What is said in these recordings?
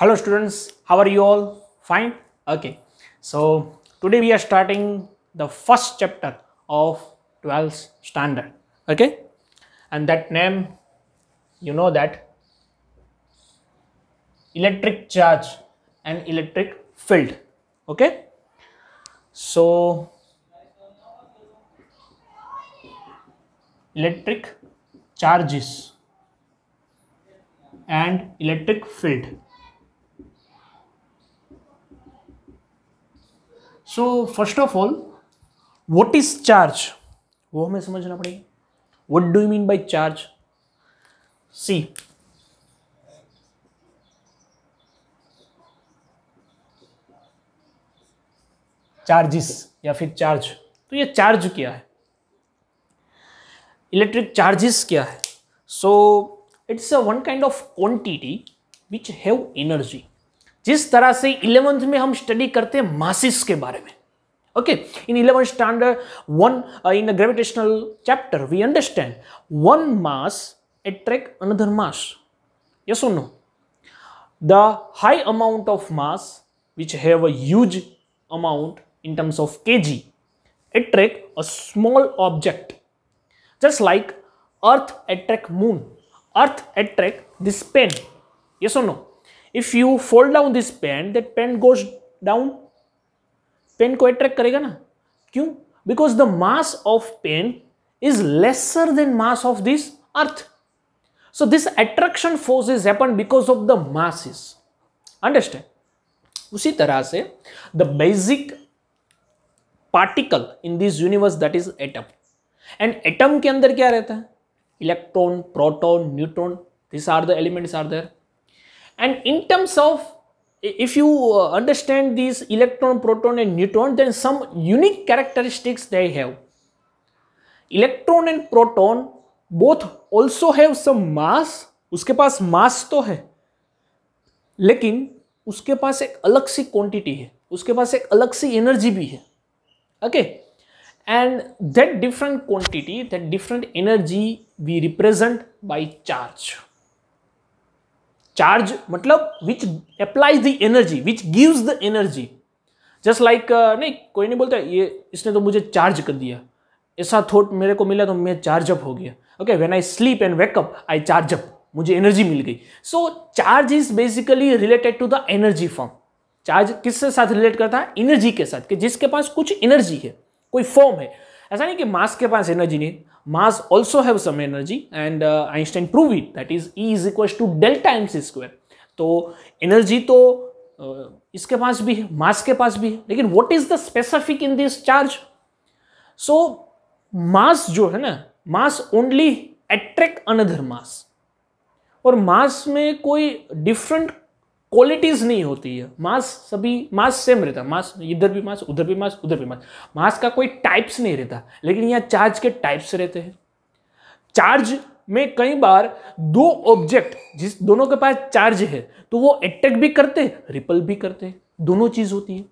hello students how are you all fine okay so today we are starting the first chapter of 12th standard okay and that name you know that electric charge and electric field okay so electric charges and electric field so first of all what is charge वो हमें समझना पड़ेगा what do you mean by charge see charges या फिर charge तो ये charge क्या है इलेक्ट्रिक चार्जिस क्या है so it's a one kind of quantity which have energy जिस तरह से इलेवंथ में हम स्टडी करते हैं मासिस के बारे में okay in eleven standard one in the gravitational chapter we understand one mass attract another mass yes no the high amount of mass which have a huge amount in terms of K G attract a small object just like earth attract moon earth attract this pen ये सुनो if you fold down this pen that pen goes down pen को attract करेगा ना क्यों because the mass of pen is lesser than mass of this earth so this attraction force is happened because of the masses understand उसी तरह से the basic particle in this universe that is atom and atom के अंदर क्या रहता है electron proton neutron these are the elements are there And in terms of if you understand these electron, proton and neutron, then some unique characteristics they have. Electron and proton both also have some mass. उसके पास मास तो है लेकिन उसके पास एक अलग सी quantity है उसके पास एक अलग सी एनर्जी भी है okay and that different quantity that different energy we represent by charge charge मतलब which applies the energy which gives the energy just like नहीं कोई नहीं बोलता ये इसने तो मुझे चार्ज कर दिया ऐसा थॉट मेरे को मिला तो मैं चार्ज अप हो गया okay when I sleep and wake up I charge up मुझे एनर्जी मिल गई so charge is basically related to the energy form charge किससे साथ रिलेट करता है एनर्जी के साथ कि जिसके पास कुछ एनर्जी है कोई फॉर्म है ऐसा नहीं कि मास के पास एनर्जी नहीं mass also have some energy and Einstein prove it that is E is equal to M C square तो एनर्जी तो uh, इसके पास भी है मास के पास भी है लेकिन what is the specific in this charge so mass जो है ना mass only attract another mass और मास में कोई डिफरेंट क्वालिटीज नहीं होती है मास सभी मास सेम रहता मास इधर भी मास उधर भी मास उधर भी मास मास का कोई टाइप्स नहीं रहता लेकिन यहाँ चार्ज के टाइप्स रहते हैं चार्ज में कई बार दो ऑब्जेक्ट जिस दोनों के पास चार्ज है तो वो अटैक भी करते रिपल भी करते दोनों चीज होती है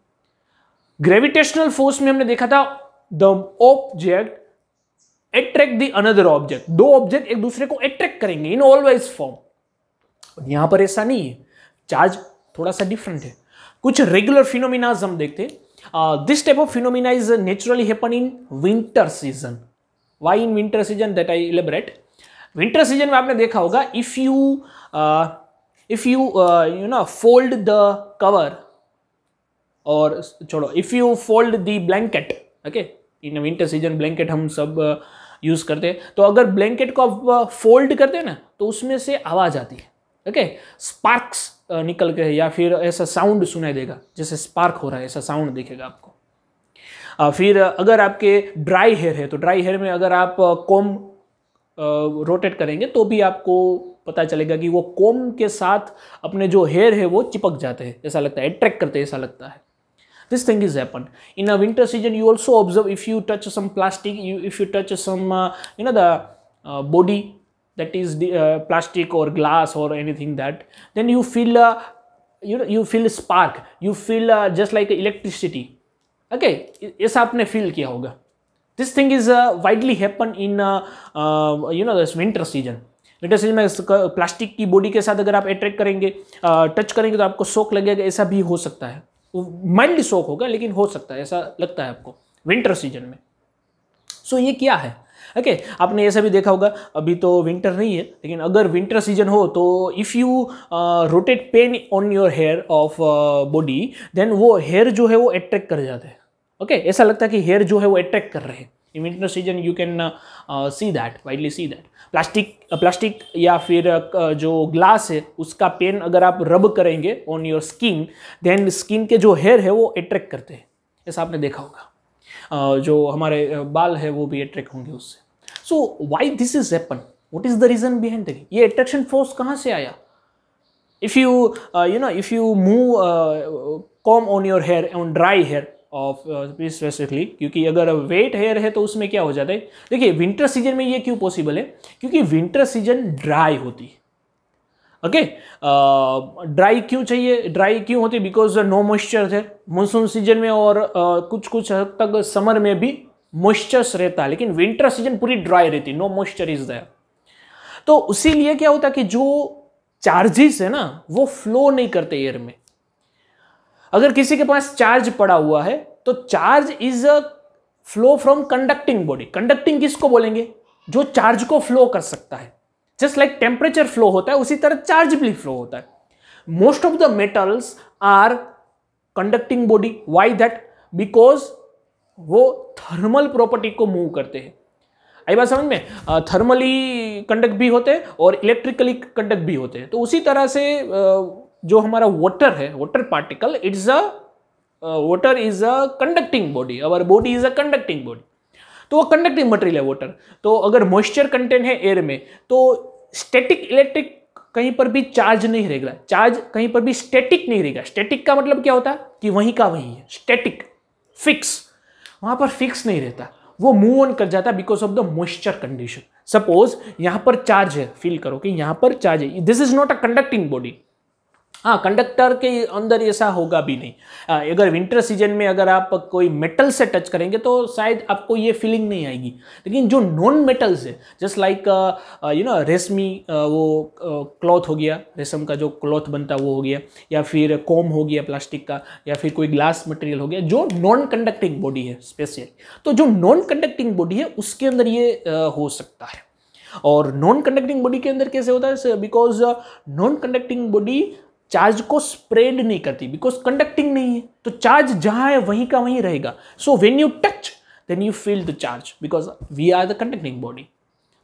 ग्रेविटेशनल फोर्स में हमने देखा था the object attract the another object दो ऑब्जेक्ट एक दूसरे को अट्रैक्ट करेंगे इन ऑलवेज फॉर्म यहां पर ऐसा नहीं है चार्ज थोड़ा सा डिफरेंट है कुछ रेगुलर फिनोमिनाज हम देखते हैं this type of phenomena is naturally happen in winter season why in winter season that I elaborate winter season में आपने देखा होगा if you if you you know fold the cover और छोड़ो if you fold the blanket okay in winter season blanket हम सब use करते हैं तो अगर ब्लैंकेट को आप फोल्ड करते हैं ना तो उसमें से आवाज आती है ओके स्पार्क्स निकल के या फिर ऐसा साउंड सुनाई देगा जैसे स्पार्क हो रहा है ऐसा साउंड दिखेगा आपको फिर अगर आपके ड्राई हेयर है तो ड्राई हेयर में अगर आप कॉम रोटेट करेंगे तो भी आपको पता चलेगा कि वो कॉम के साथ अपने जो हेयर है वो चिपक जाते हैं ऐसा लगता है अट्रैक्ट करते ऐसा लगता है this thing is happen in a winter season you also observe if you touch some plastic you if you touch some uh, you know the uh, body that is the uh, plastic or glass or anything that then you feel uh, you know you feel spark you feel uh, just like electricity okay yes aapne feel kiya hoga this thing is uh, widely happen in uh, uh, you know this winter season winter season में plastic की body के साथ अगर आप attract करेंगे touch करेंगे तो आपको शौक लगेगा ऐसा भी हो सकता है माइल्डली शौक होगा लेकिन हो सकता है ऐसा लगता है आपको विंटर सीजन में सो so, ये क्या है ओके okay, आपने ऐसा भी देखा होगा अभी तो विंटर नहीं है लेकिन अगर विंटर सीजन हो तो if you rotate pen on your hair of body then वो हेयर जो है वो अट्रैक्ट कर जाते हैं ओके okay, ऐसा लगता है कि हेयर जो है वो अट्रैक्ट कर रहे हैं in winter season you can see that widely see that plastic plastic या फिर uh, जो ग्लास है उसका पेन अगर आप रब करेंगे on your skin then skin के जो हेयर है वो अट्रैक्ट करते हैं ऐसा आपने देखा होगा जो हमारे बाल है वो भी अट्रैक्ट होंगे उससे so why this is happen what is the reason behind that ये अट्रैक्शन फोर्स कहाँ से आया if you you know if you move comb on your hair on dry hair of specifically क्योंकि अगर वेट हेयर है तो उसमें क्या हो जाता है देखिए विंटर सीजन में ये क्यों पॉसिबल है क्योंकि विंटर सीजन ड्राई होती है ओके ड्राई uh, क्यों चाहिए ड्राई क्यों होती बिकॉज नो मॉइस्चर थे मानसून सीजन में और uh, कुछ कुछ हद तक समर में भी मॉइस्चर्स रहता है लेकिन विंटर सीजन पूरी ड्राई रहती नो मॉइस्चर इज दया तो उसी लिए क्या होता कि जो चार्जेस है ना वो फ्लो नहीं करते एयर में अगर किसी के पास चार्ज पड़ा हुआ है तो charge is a flow from conducting body conducting किसको बोलेंगे जो चार्ज को फ्लो कर सकता है जस्ट लाइक टेम्परेचर फ्लो होता है उसी तरह चार्ज भी फ्लो होता है most of the metals are conducting body why that because वो थर्मल प्रॉपर्टी को मूव करते हैं आई बात समझ में थर्मली कंडक्ट भी होते हैं और इलेक्ट्रिकली कंडक्ट भी होते हैं तो उसी तरह से जो हमारा वाटर है water particle it's a water is a conducting body our body is a conducting body तो वो कंडक्टिव मटेरियल है वाटर तो अगर मॉइस्चर कंटेंट है एयर में तो स्टैटिक इलेक्ट्रिक कहीं पर भी चार्ज नहीं रहेगा चार्ज कहीं पर भी स्टैटिक नहीं रहेगा स्टैटिक का मतलब क्या होता है कि वहीं का वहीं है स्टैटिक फिक्स वहाँ पर फिक्स नहीं रहता वो मूव ऑन कर जाता because of the moisture condition suppose यहाँ पर चार्ज है फील करो कि यहाँ पर चार्ज है this is not a conducting body हाँ कंडक्टर के अंदर ऐसा होगा भी नहीं आ, अगर विंटर सीजन में अगर आप कोई मेटल से टच करेंगे तो शायद आपको ये फीलिंग नहीं आएगी लेकिन जो नॉन मेटल्स है जस्ट लाइक यू नो रेशमी वो क्लॉथ हो गया रेशम का जो क्लॉथ बनता वो हो गया या फिर कॉम हो गया प्लास्टिक का या फिर कोई ग्लास मटेरियल हो गया जो नॉन कंडक्टिंग बॉडी है स्पेशली तो जो नॉन कंडक्टिंग बॉडी है उसके अंदर ये आ, हो सकता है और नॉन कंडक्टिंग बॉडी के अंदर कैसे होता है because non conducting body charge को स्प्रेड नहीं करती बिकॉज कंडक्टिंग नहीं है तो चार्ज जहां है वहीं का वहीं रहेगा so when you touch then you feel the charge because we are the conducting body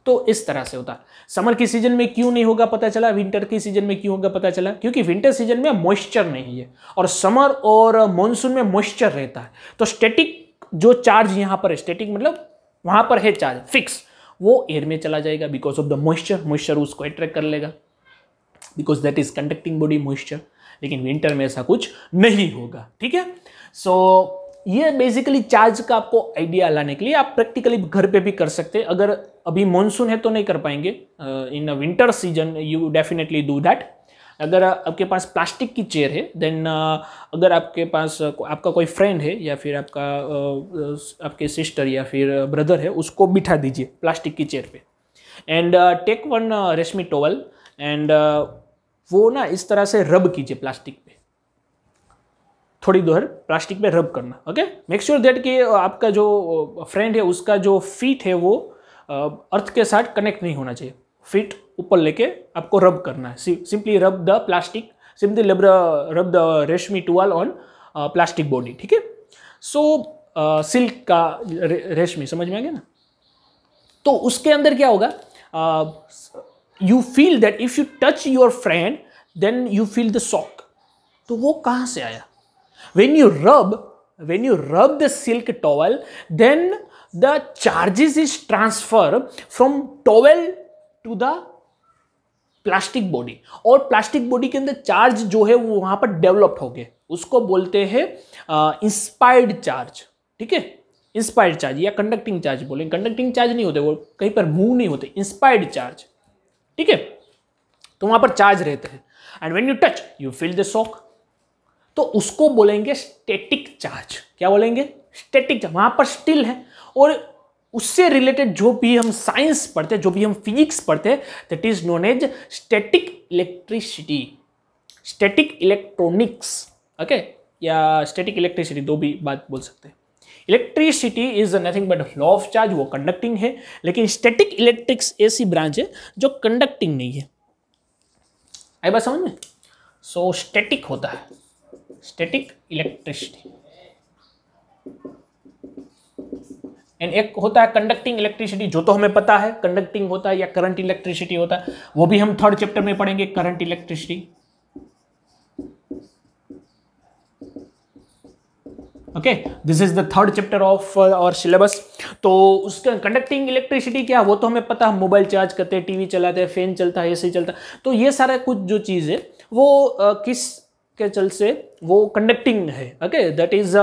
तो इस तरह से होता है समर के सीजन में क्यों नहीं होगा पता चला विंटर के सीजन में क्यों होगा पता चला क्योंकि विंटर सीजन में मॉइस्चर नहीं है और समर और मानसून में मॉइस्चर रहता है तो स्टेटिक जो चार्ज यहाँ पर है स्टेटिक मतलब वहां पर है चार्ज फिक्स वो एयर में चला जाएगा because of the moisture moisture उसको अट्रैक्ट कर लेगा because that is conducting body moisture लेकिन विंटर में ऐसा कुछ नहीं होगा ठीक है सो so, ये बेसिकली चार्ज का आपको आइडिया लाने के लिए आप प्रैक्टिकली घर पे भी कर सकते हैं अगर अभी मानसून है तो नहीं कर पाएंगे in winter season you definitely do that अगर आपके पास प्लास्टिक की चेयर है देन uh, अगर आपके पास uh, आपका कोई फ्रेंड है या फिर आपका uh, आपके सिस्टर या फिर ब्रदर है उसको बिठा दीजिए प्लास्टिक की चेयर पे एंड टेक वन रेशमी टोवल एंड वो ना इस तरह से रब कीजिए प्लास्टिक पे थोड़ी देर प्लास्टिक पे रब करना ओके मेक श्योर देट कि आपका जो फ्रेंड है उसका जो फीट है वो अर्थ के साथ कनेक्ट नहीं होना चाहिए फीट ऊपर लेके आपको रब करना है सिंपली रब द प्लास्टिक सिंपली लब रब द रेशमी टूअल ऑन प्लास्टिक बॉडी ठीक है सो सिल्क का रे, रेशमी समझ में आ गया ना तो उसके अंदर क्या होगा uh, you feel that if you touch your friend then you feel the shock तो वो कहाँ से आया when you rub when you rub the silk towel then the charges is transfer from towel to the plastic body और plastic body के अंदर charge जो है वो वहाँ पर डेवलप्ड हो गए उसको बोलते हैं इंस्पायर्ड uh, चार्ज ठीक है इंस्पायर्ड चार्ज या कंडक्टिंग चार्ज बोले कंडक्टिंग चार्ज नहीं होते वो कहीं पर मूव नहीं होते इंस्पायर्ड चार्ज ठीक है तो वहां पर चार्ज रहते हैं and when you touch you feel the shock तो उसको बोलेंगे स्टेटिक चार्ज क्या बोलेंगे स्टेटिक चार्ज वहां पर स्टिल है और उससे रिलेटेड जो भी हम साइंस पढ़ते जो भी हम फिजिक्स पढ़ते that is known as static electricity static electronics okay या स्टेटिक इलेक्ट्रिसिटी दो भी बात बोल सकते हैं electricity is nothing but law of charge वो कंडक्टिंग है लेकिन स्टेटिक इलेक्ट्रिक्स ऐसी ब्रांच है जो कंडक्टिंग नहीं है आई बात समझ में सो so, स्टेटिक होता है स्टेटिक इलेक्ट्रिसिटी एंड एक होता है कंडक्टिंग इलेक्ट्रिसिटी जो तो हमें पता है कंडक्टिंग होता है या करंट इलेक्ट्रिसिटी होता है वो भी हम थर्ड चैप्टर में पढ़ेंगे current electricity okay this is the third chapter of our syllabus तो उसका कंडक्टिंग इलेक्ट्रिसिटी क्या वो तो हमें पता हम मोबाइल चार्ज करते हैं टीवी चलाते हैं फैन चलता है ऐसे चलता तो ये सारा कुछ जो चीज़ है वो आ, uh, किस के चल से वो कंडक्टिंग है okay that is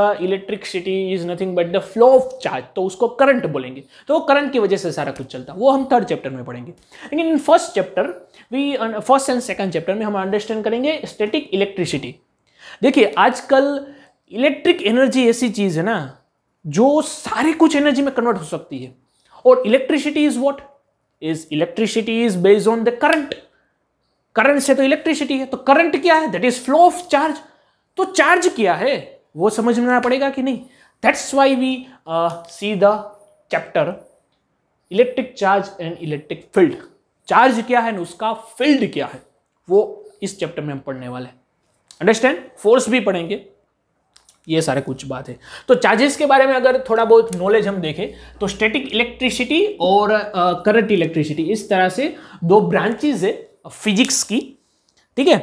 city is nothing but the flow of charge तो उसको करंट बोलेंगे तो करंट की वजह से सारा कुछ चलता वो हम थर्ड चैप्टर में पढ़ेंगे लेकिन first chapter we first and second chapter में हम अंडरस्टैंड करेंगे स्टैटिक इलेक्ट्रिसिटी देखिए आजकल इलेक्ट्रिक एनर्जी ऐसी चीज है ना जो सारे कुछ एनर्जी में कन्वर्ट हो सकती है और electricity is what is electricity is based on the current current से तो इलेक्ट्रिसिटी है तो करंट क्या है that is flow of charge तो चार्ज क्या है वो समझ में आना पड़ेगा कि नहीं that's why we see the chapter electric charge and electric field charge क्या है उसका फील्ड क्या है वो इस चैप्टर में हम पढ़ने वाले हैं अंडरस्टैंड फोर्स भी पढ़ेंगे ये सारे कुछ बात है तो चार्जेस के बारे में अगर थोड़ा बहुत नॉलेज हम देखें तो स्टैटिक इलेक्ट्रिसिटी और करंट इलेक्ट्रिसिटी इस तरह से दो ब्रांचेज है फिजिक्स की ठीक है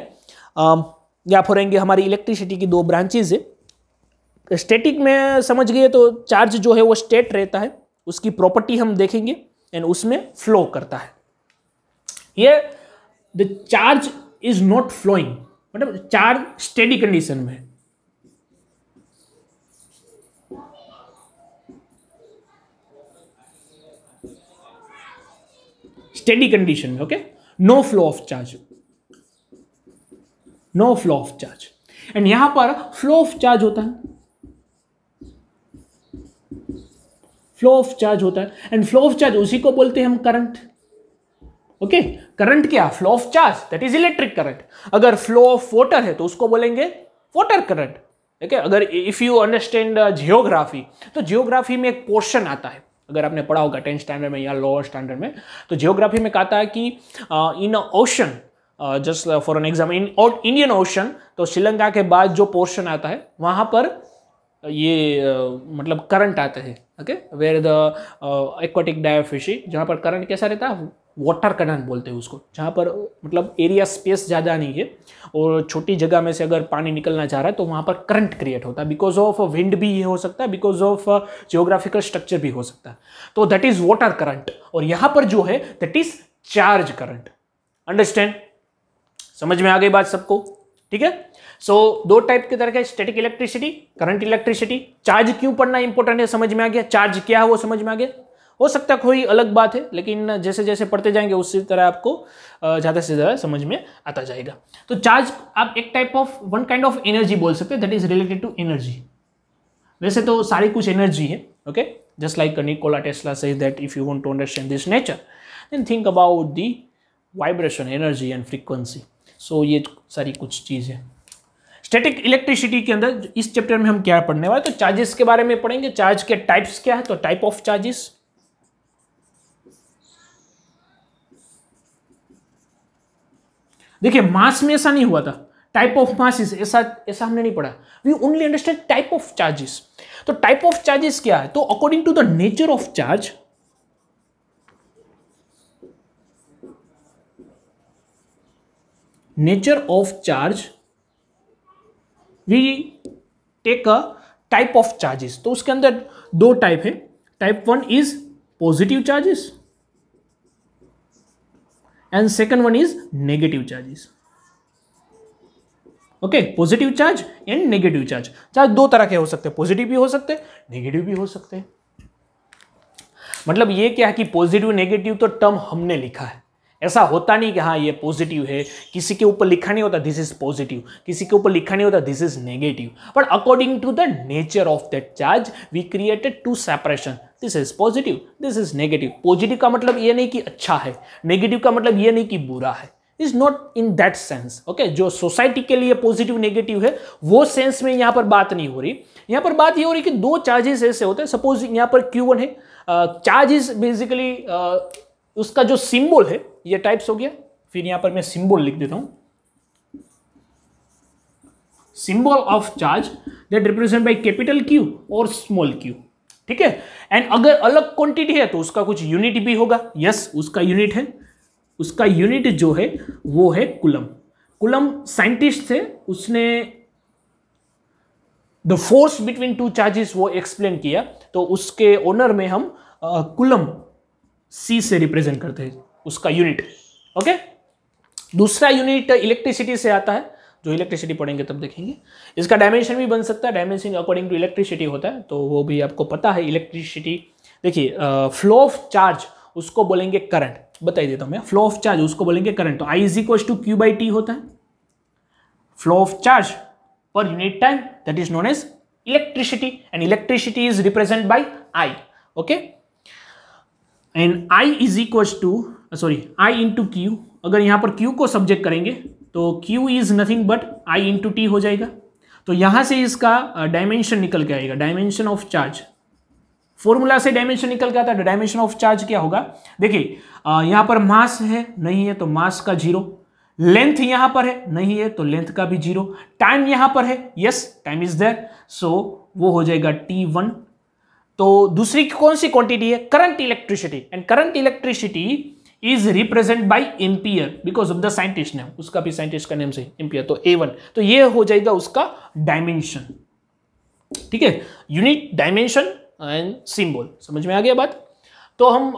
या फिर रहेंगे हमारी इलेक्ट्रिसिटी की दो ब्रांचेज है स्टैटिक में समझ गए तो चार्ज जो है वो स्टेट रहता है उसकी प्रॉपर्टी हम देखेंगे एंड उसमें फ्लो करता है ये the charge is not flowing मतलब चार्ज स्टेडी कंडीशन में है स्टेडी कंडीशन में okay no flow of charge no flow of charge and यहां पर फ्लो ऑफ चार्ज होता है फ्लो ऑफ चार्ज होता है एंड फ्लो ऑफ चार्ज उसी को बोलते हैं हम करंट ओके करंट क्या flow of charge that is electric current अगर फ्लो ऑफ वाटर है तो उसको बोलेंगे वाटर करंट ठीक है अगर इफ यू अंडरस्टैंड जियोग्राफी तो जियोग्राफी में एक पोर्शन आता है अगर आपने पढ़ा होगा टेंथ स्टैंडर्ड में या लोअर स्टैंडर्ड में तो जियोग्राफी में कहता है कि in ocean just for an example in Indian ocean तो श्रीलंका के बाद जो पोर्शन आता है वहाँ पर ये uh, मतलब करंट आते हैं ओके वेयर द एक्वाटिक डायोफिशी जहाँ पर करंट कैसा रहता है वाटर कनान बोलते हैं उसको जहाँ पर मतलब एरिया स्पेस ज़्यादा नहीं है और छोटी जगह में से अगर पानी निकलना चाह रहा है तो वहाँ पर करंट क्रिएट होता है बिकॉज ऑफ विंड भी ये हो सकता है बिकॉज ऑफ जियोग्राफिकल स्ट्रक्चर भी हो सकता है तो दैट इज़ वाटर करंट और यहाँ पर जो है that is charge current understand समझ में आ गई बात सबको ठीक है सो so, दो टाइप के तरह के static electricity current electricity charge क्यों पढ़ना इंपॉर्टेंट है समझ में आ गया चार्ज क्या है वो समझ में आ गया हो सकता है कोई अलग बात है लेकिन जैसे जैसे पढ़ते जाएंगे उसी तरह आपको ज़्यादा से ज़्यादा समझ में आता जाएगा तो चार्ज आप एक type of one kind of energy बोल सकते हैं that is related to energy वैसे तो सारी कुछ एनर्जी है okay just like Nikola Tesla से that if you want to understand this nature then think about the vibration energy and frequency so ये सारी कुछ चीज़ है स्टैटिक इलेक्ट्रिसिटी के अंदर इस चैप्टर में हम क्या पढ़ने वाले तो चार्जेस के बारे में पढ़ेंगे चार्ज के टाइप्स क्या है तो टाइप ऑफ चार्जेस देखिए मास में ऐसा नहीं हुआ था टाइप ऑफ मासिस ऐसा ऐसा हमने नहीं पढ़ा we only understand type of charges तो टाइप ऑफ चार्जेस क्या है तो according to the nature of charge nature of charge we take a type of charges तो उसके अंदर दो टाइप है type one is positive charges and second one is negative charges okay positive charge and negative charge charge दो तरह के हो सकते हैं पॉजिटिव भी हो सकते हैं नेगेटिव भी हो सकते हैं मतलब ये क्या है कि पॉजिटिव नेगेटिव तो टर्म हमने लिखा है ऐसा होता नहीं कि हाँ ये पॉजिटिव है किसी के ऊपर लिखा नहीं होता दिस इज पॉजिटिव किसी के ऊपर लिखा नहीं होता this is negative but according to the nature of that charge we created to separation this is positive this is negative positive का मतलब ये नहीं कि अच्छा है नेगेटिव का मतलब ये नहीं कि बुरा है is not in that sense okay जो सोसाइटी के लिए पॉजिटिव नेगेटिव है वो सेंस में यहाँ पर बात नहीं हो रही यहाँ पर बात ये हो रही कि दो चार्जेस ऐसे होते हैं सपोज यहाँ पर क्यू वन है चार्जेस uh, बेसिकली uh, उसका जो सिंबल है ये टाइप्स हो गया फिर यहाँ पर मैं सिंबल लिख देता हूँ symbol of charge that represent by capital Q और स्मॉल क्यू ठीक है एंड अगर अलग क्वांटिटी है तो उसका कुछ यूनिट भी होगा यस उसका यूनिट है उसका यूनिट जो है वो है कुलम कुलम साइंटिस्ट थे उसने the force between two charges वो एक्सप्लेन किया तो उसके ओनर में हम कुलम सी से रिप्रेजेंट करते हैं उसका यूनिट ओके दूसरा यूनिट इलेक्ट्रिसिटी से आता है जो इलेक्ट्रिसिटी पढ़ेंगे तब देखेंगे इसका डायमेंशन भी बन सकता है डायमेंशन अकॉर्डिंग टू इलेक्ट्रिसिटी होता है तो वो भी आपको पता है इलेक्ट्रिसिटी देखिए फ्लो ऑफ चार्ज उसको बोलेंगे करंट बताई देता हूँ मैं फ्लो ऑफ चार्ज उसको बोलेंगे करंट तो I is equal to Q by T होता है flow of charge per unit time that is known as electricity and electricity is represent by I okay and I is equal to sorry I into Q अगर यहां पर Q को subject करेंगे तो Q is nothing but I into T हो जाएगा तो यहां से इसका डायमेंशन निकल के आएगा डायमेंशन ऑफ चार्ज फॉर्मूला से डायमेंशन निकल के आता है डायमेंशन ऑफ चार्ज क्या होगा देखिए यहां पर मास है नहीं है तो मास का जीरो लेंथ यहां पर है नहीं है तो लेंथ का भी जीरो टाइम यहां पर है yes time is there so वो हो जाएगा टी वन तो दूसरी कौन सी क्वांटिटी है current electricity and current electricity is represent by ampere because of the scientist name उसका भी साइंटिस्ट का नेम से एम्पियर तो ए वन तो ये हो जाएगा उसका डायमेंशन ठीक है यूनिट डायमेंशन एंड सिंबल समझ में आ गया बात तो हम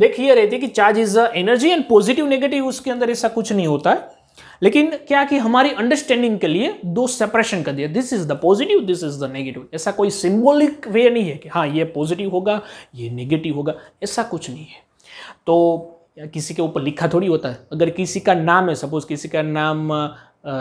देख ये रहते कि charge is energy and positive negative उसके अंदर ऐसा कुछ नहीं होता है लेकिन क्या कि हमारी अंडरस्टैंडिंग के लिए दो सेपरेशन कर दिया this is the positive this is the negative ऐसा कोई सिंबॉलिक वे नहीं है कि हाँ ये पॉजिटिव होगा ये नेगेटिव होगा ऐसा कुछ नहीं है तो या किसी के ऊपर लिखा थोड़ी होता है अगर किसी का नाम है सपोज किसी का नाम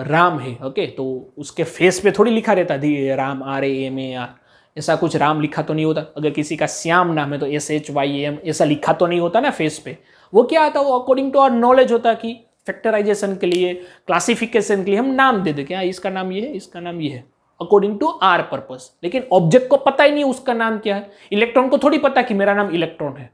राम है ओके तो उसके फेस पे थोड़ी लिखा रहता है Ram R A M A R ऐसा कुछ राम लिखा तो नहीं होता अगर किसी का श्याम नाम है तो एस एच वाई एम ऐसा लिखा तो नहीं होता ना फेस पे वो क्या आता वो अकॉर्डिंग टू आर नॉलेज होता कि फैक्टराइजेशन के लिए क्लासिफिकेशन के लिए हम नाम दे देते हैं हाँ, इसका नाम ये है इसका नाम ये है अकॉर्डिंग टू आर पर्पज लेकिन ऑब्जेक्ट को पता ही नहीं उसका नाम क्या है इलेक्ट्रॉन को थोड़ी पता कि मेरा नाम इलेक्ट्रॉन है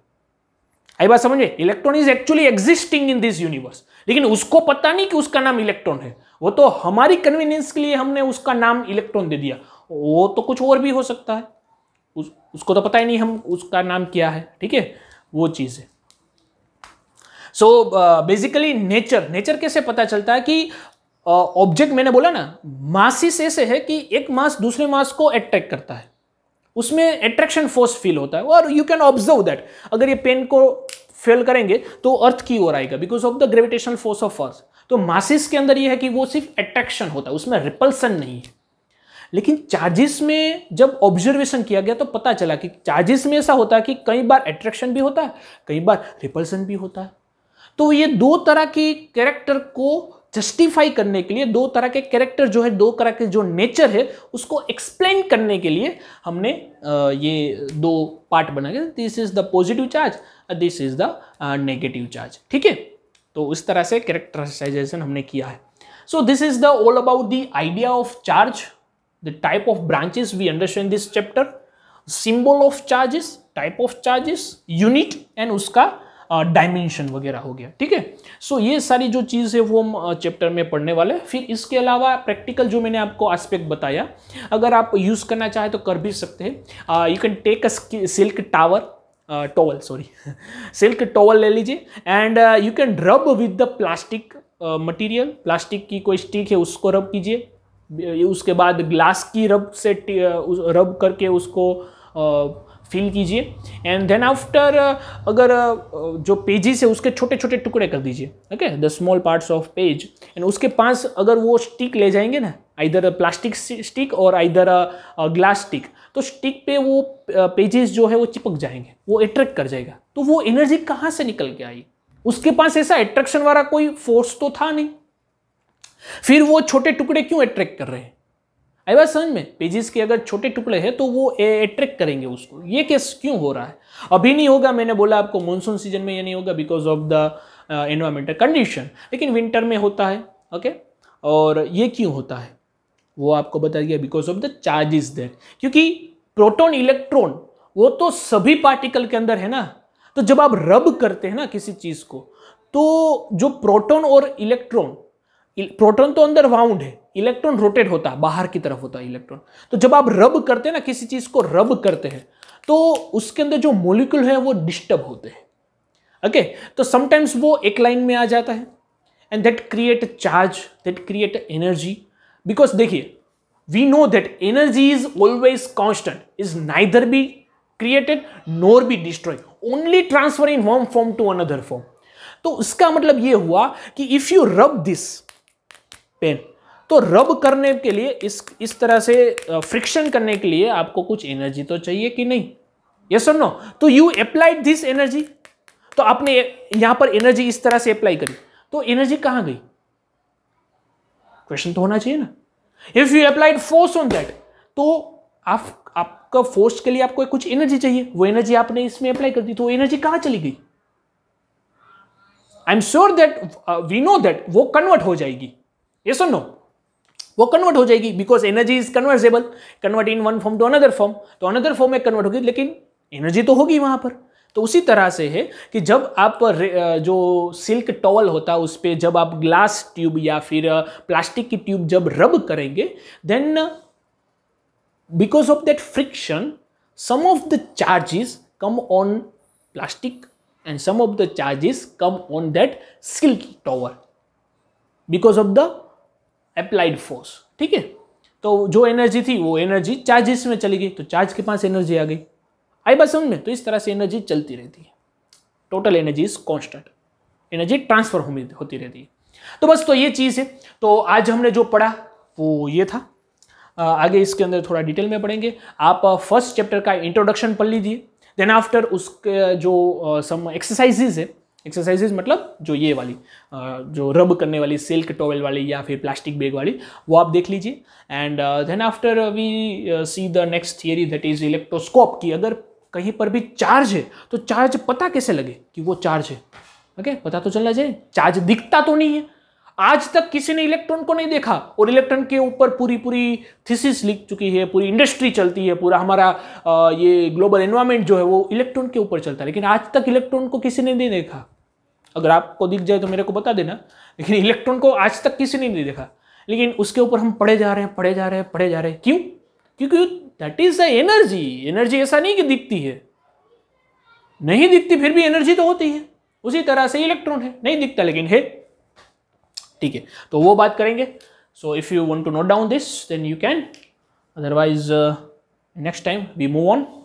आई बात समझे electron is actually existing in this universe लेकिन उसको पता नहीं कि उसका नाम इलेक्ट्रॉन है वो तो हमारी कन्वीनियंस के लिए हमने उसका नाम इलेक्ट्रॉन दे दिया वो तो कुछ और भी हो सकता है उस, उसको तो पता ही नहीं हम उसका नाम क्या है ठीक है वो चीज़ है सो बेसिकली नेचर नेचर कैसे पता चलता है कि ऑब्जेक्ट uh, मैंने बोला ना मासिस ऐसे है कि एक मास दूसरे मास को अट्रैक्ट करता है उसमें एट्रैक्शन फोर्स फील होता है और यू कैन ऑब्जर्व दैट अगर ये पेन को फेल करेंगे तो अर्थ की ओर आएगा because of the gravitational force of earth तो मासिस के अंदर ये है कि वो सिर्फ एट्रैक्शन होता है उसमें रिपल्सन नहीं है लेकिन चार्जेस में जब ऑब्जर्वेशन किया गया तो पता चला कि चार्जेस में ऐसा होता है कि कई बार एट्रैक्शन भी होता है कई बार रिपल्सन भी होता है तो ये दो तरह की कैरेक्टर को जस्टिफाई करने के लिए दो तरह के कैरेक्टर जो है दो तरह के जो नेचर है उसको एक्सप्लेन करने के लिए हमने ये दो पार्ट बना गया this is the positive charge और this is the negative charge ठीक है तो इस तरह से कैरेक्टराइजेशन हमने किया है so this is the all about the idea of charge the type of branches we understand this chapter symbol of charges type of charges unit and उसका डायमेंशन वगैरह हो गया ठीक है सो ये सारी जो चीज़ है वो हम चैप्टर में पढ़ने वाले फिर इसके अलावा प्रैक्टिकल जो मैंने आपको एस्पेक्ट बताया अगर आप यूज़ करना चाहे तो कर भी सकते हैं you can take a silk tower towel sorry silk towel ले लीजिए and you can rub with the plastic material plastic की कोई स्टिक है उसको रब कीजिए उसके बाद ग्लास की रब से रब करके उसको uh, फिल कीजिए एंड देन आफ्टर अगर uh, uh, जो पेजेस है उसके छोटे छोटे टुकड़े कर दीजिए okay the small parts of page and उसके पास अगर वो स्टिक ले जाएंगे ना आइधर प्लास्टिक स्टिक और इधर ग्लास स्टिक तो स्टिक पे वो पेजेस uh, जो है वो चिपक जाएंगे वो अट्रैक्ट कर जाएगा तो वो एनर्जी कहाँ से निकल के आई उसके पास ऐसा अट्रैक्शन वाला कोई फोर्स तो था नहीं फिर वो छोटे टुकड़े क्यों अट्रैक्ट कर रहे हैं आई बात समझ में पेजेस के अगर छोटे टुकड़े हैं तो वो अट्रैक्ट करेंगे उसको ये केस क्यों हो रहा है अभी नहीं होगा मैंने बोला आपको मानसून सीजन में ये नहीं होगा because of the environmental condition लेकिन विंटर में होता है ओके okay? और ये क्यों होता है वो आपको बता दिया because of the charges that क्योंकि प्रोटोन इलेक्ट्रॉन वो तो सभी पार्टिकल के अंदर है ना तो जब आप रब करते हैं ना किसी चीज़ को तो जो प्रोटॉन और इलेक्ट्रॉन प्रोटॉन तो अंदर वाउंड है इलेक्ट्रॉन रोटेट होता है बाहर की तरफ होता है इलेक्ट्रॉन तो जब आप रब करते हैं ना किसी चीज को रब करते हैं तो उसके अंदर जो मोलिक्यूल है वो डिस्टर्ब होते हैं ओके okay? तो समटाइम्स वो एक लाइन में आ जाता है and that create charge that create energy because देखिए we know that energy is always constant is neither be created nor be destroy only transfer in one form to another form तो इसका मतलब ये हुआ कि if you rub this pen तो rub करने के लिए इस इस तरह से फ्रिक्शन करने के लिए आपको कुछ एनर्जी तो चाहिए कि नहीं ये सुन नो तो यू अप्लाइड दिस एनर्जी तो आपने यहां पर एनर्जी इस तरह से अप्लाई करी तो एनर्जी कहां गई क्वेश्चन तो होना चाहिए ना if you applied force on that तो आप आपका फोर्स के लिए आपको कुछ एनर्जी चाहिए वो एनर्जी आपने इसमें अप्लाई कर दी तो एनर्जी कहां चली गई I am sure that we know that वो कन्वर्ट हो जाएगी ये सुन लो वो कन्वर्ट हो जाएगी because energy is conversable convert in one form to another form तो अनदर फॉर्म में कन्वर्ट होगी लेकिन एनर्जी तो होगी वहां पर तो उसी तरह से है कि जब आप जो सिल्क टॉवल होता है उस पर जब आप ग्लास ट्यूब या फिर प्लास्टिक की ट्यूब जब रब करेंगे then because of that friction some of the charges come on plastic and some of the charges come on that silk tower because of the applied force ठीक है तो जो energy थी वो energy charges में चली गई तो चार्ज के पास एनर्जी आ गई आई बात समझ में तो इस तरह से एनर्जी चलती रहती है total energy is constant energy transfer होती रहती है तो बस तो ये चीज़ है तो आज हमने जो पढ़ा वो ये था आगे इसके अंदर थोड़ा डिटेल में पढ़ेंगे आप फर्स्ट चैप्टर का इंट्रोडक्शन पढ़ लीजिए देन आफ्टर उसके जो सम एक्सरसाइजेज है एक्सरसाइजेज मतलब जो ये वाली जो रब करने वाली सिल्क टॉवेल वाली या फिर प्लास्टिक बैग वाली वो आप देख लीजिए and then after we see the next theory that is electroscope की अगर कहीं पर भी चार्ज है तो चार्ज पता कैसे लगे कि वो चार्ज है ओके okay? पता तो चलना चाहिए चार्ज दिखता तो नहीं है आज तक किसी ने इलेक्ट्रॉन को नहीं देखा और इलेक्ट्रॉन के ऊपर पूरी पूरी थीसिस लिख चुकी है पूरी इंडस्ट्री चलती है पूरा हमारा ये ग्लोबल एनवायरमेंट जो है वो इलेक्ट्रॉन के ऊपर चलता है लेकिन आज तक इलेक्ट्रॉन को किसी ने नहीं देखा अगर आपको दिख जाए तो मेरे को बता देना लेकिन इलेक्ट्रॉन को आज तक किसी ने नहीं देखा लेकिन उसके ऊपर हम पढ़े जा रहे हैं पढ़े जा रहे हैं पढ़े जा रहे हैं क्यों क्योंकि that is the energy energy ऐसा नहीं कि दिखती है नहीं दिखती फिर भी एनर्जी तो होती है उसी तरह से इलेक्ट्रॉन है नहीं दिखता लेकिन है ठीक है तो वो बात करेंगे so if you want to note down this then you can otherwise next time we move on